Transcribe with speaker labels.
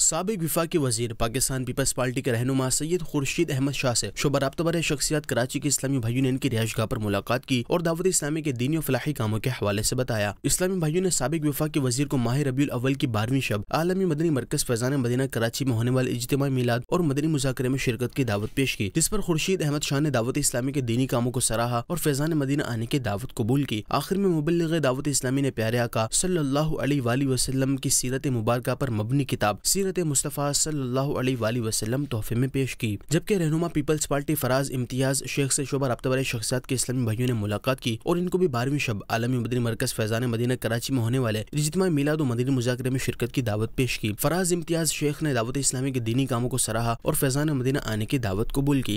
Speaker 1: सबक विफाक वजीर Pakistan peoples party के रहनुमा सैयद खुर्शीद अहमद शाह से शुबा रबतबर शख्सियात कराची के इस्लामी भाइयों ने इनकी रिहाइशगाह पर मुलाकात की और दावत इस्लामी के दीनी और फलाही कामों के हवाले से बताया इस्लामी भाइयों ने सबक विफाक के वजीर को माहिर रबी अव्वल की बारहवीं शब आलमी मदनी मरकज फैजान मदीना कराची में होने वाले इजतमा मिलाद और मदनी मुजाकरे में शिरकत की दावत पेश की जिस पर खुर्शीद अहमद शाह ने दावत इस्लामी के दीनी कामों को सराहा और फैजान मदीना आने की दावत कबूल की आखिर में मुबल दावत इस्लामी ने प्यारे आका सल्ला वसलम की सीरत मुबारक पर मबनी किताब सीरत सीरत मुस्तफ़ा सल्लल्लाहु वसल्लम तोहफे में पेश की जबकि रहनुमा पीपल्स पार्टी फराज इम्तियाज शेख से शोभा रबता वाले शख्सियात के इस्लामी भाइयों ने मुलाकात की और इनको भी बारहवीं शब आलमी मदनी मरकज फैजान मदीना कराची में होने वाले इजतमा मिलाद मदनी मुजाकरे में शिरकत की दावत पेश की फराज इम्तियाज शेख ने दावत इस्लामी के दीनी कामों को सराहा और फैजान मदीना आने की दावत कबूल की